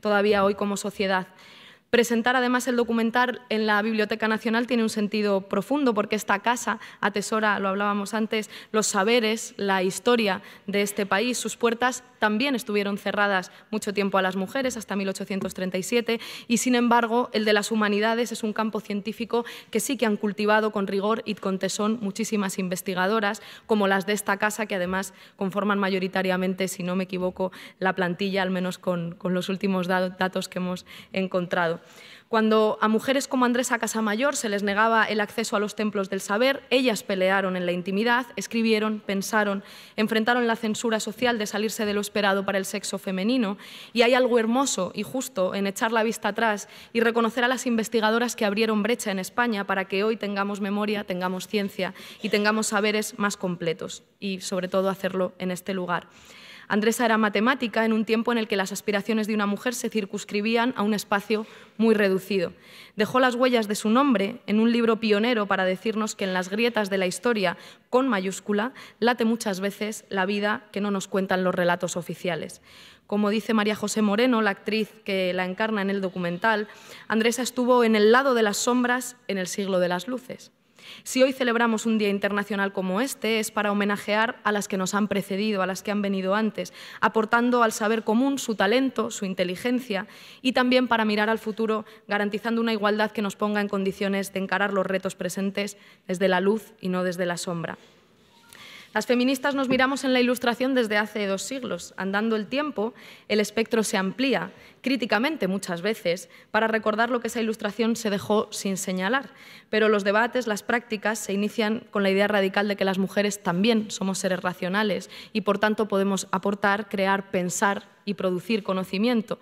todavía hoy como sociedad. Presentar además el documental en la Biblioteca Nacional tiene un sentido profundo porque esta casa atesora, lo hablábamos antes, los saberes, la historia de este país. Sus puertas también estuvieron cerradas mucho tiempo a las mujeres, hasta 1837, y sin embargo el de las humanidades es un campo científico que sí que han cultivado con rigor y con tesón muchísimas investigadoras, como las de esta casa, que además conforman mayoritariamente, si no me equivoco, la plantilla, al menos con, los últimos datos que hemos encontrado. Cuando a mujeres como Andrés Casamayor se les negaba el acceso a los templos del saber, ellas pelearon en la intimidad, escribieron, pensaron, enfrentaron la censura social de salirse de lo esperado para el sexo femenino y hay algo hermoso y justo en echar la vista atrás y reconocer a las investigadoras que abrieron brecha en España para que hoy tengamos memoria, tengamos ciencia y tengamos saberes más completos y sobre todo hacerlo en este lugar. Andresa era matemática en un tiempo en el que las aspiraciones de una mujer se circunscribían a un espacio muy reducido. Dejó las huellas de su nombre en un libro pionero para decirnos que en las grietas de la historia, con mayúscula, late muchas veces la vida que no nos cuentan los relatos oficiales. Como dice María José Moreno, la actriz que la encarna en el documental, Andresa estuvo en el lado de las sombras en el siglo de las luces. Si hoy celebramos un Día Internacional como este, es para homenajear a las que nos han precedido, a las que han venido antes, aportando al saber común su talento, su inteligencia y también para mirar al futuro, garantizando una igualdad que nos ponga en condiciones de encarar los retos presentes desde la luz y no desde la sombra. Las feministas nos miramos en la Ilustración desde hace dos siglos. Andando el tiempo, el espectro se amplía, críticamente muchas veces, para recordar lo que esa Ilustración se dejó sin señalar. Pero los debates, las prácticas, se inician con la idea radical de que las mujeres también somos seres racionales y, por tanto, podemos aportar, crear, pensar y producir conocimiento.